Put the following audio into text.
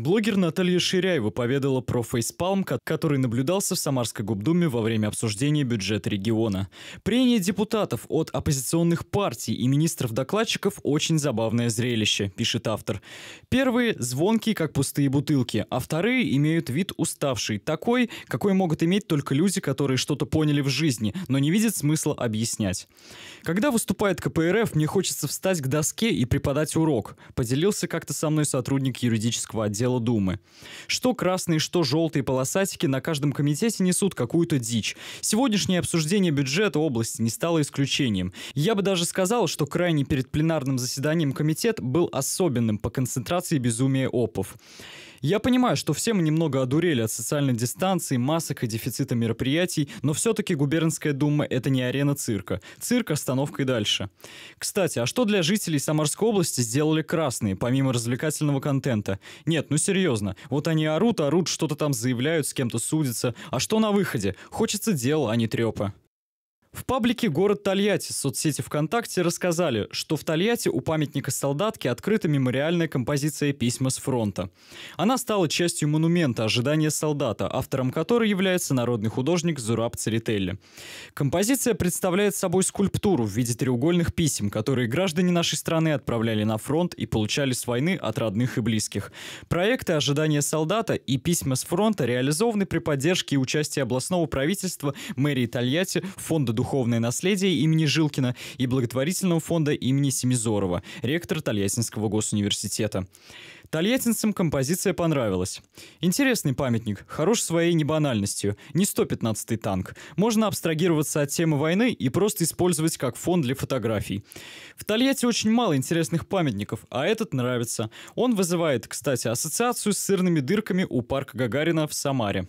Блогер Наталья Ширяева поведала про фейспалм, который наблюдался в Самарской губдуме во время обсуждения бюджета региона. Прение депутатов от оппозиционных партий и министров-докладчиков – очень забавное зрелище, пишет автор. Первые – звонкие, как пустые бутылки, а вторые имеют вид уставший, такой, какой могут иметь только люди, которые что-то поняли в жизни, но не видят смысла объяснять. «Когда выступает КПРФ, мне хочется встать к доске и преподать урок», – поделился как-то со мной сотрудник юридического отдела Думы. Что красные, что желтые полосатики на каждом комитете несут какую-то дичь. Сегодняшнее обсуждение бюджета области не стало исключением. Я бы даже сказал, что крайне перед пленарным заседанием комитет был особенным по концентрации безумия опов. Я понимаю, что все мы немного одурели от социальной дистанции, масок и дефицита мероприятий, но все-таки губернская дума – это не арена цирка. Цирк – остановкой дальше. Кстати, а что для жителей Самарской области сделали красные, помимо развлекательного контента? Нет, ну серьезно. Вот они орут, орут, что-то там заявляют, с кем-то судятся. А что на выходе? Хочется дела, а не трепа. В паблике «Город Тольятти» в соцсети ВКонтакте рассказали, что в Тольятти у памятника солдатки открыта мемориальная композиция «Письма с фронта». Она стала частью монумента «Ожидание солдата», автором которой является народный художник Зураб Церетели. Композиция представляет собой скульптуру в виде треугольных писем, которые граждане нашей страны отправляли на фронт и получали с войны от родных и близких. Проекты «Ожидание солдата» и «Письма с фронта» реализованы при поддержке и участии областного правительства, мэрии Тольятти, фонда «Духовное наследие» имени Жилкина и благотворительного фонда имени Семизорова, ректор Тольяттинского госуниверситета. Тольяттинцам композиция понравилась. Интересный памятник, хорош своей небанальностью, не 115-й танк. Можно абстрагироваться от темы войны и просто использовать как фон для фотографий. В Тольятти очень мало интересных памятников, а этот нравится. Он вызывает, кстати, ассоциацию с сырными дырками у парка Гагарина в Самаре.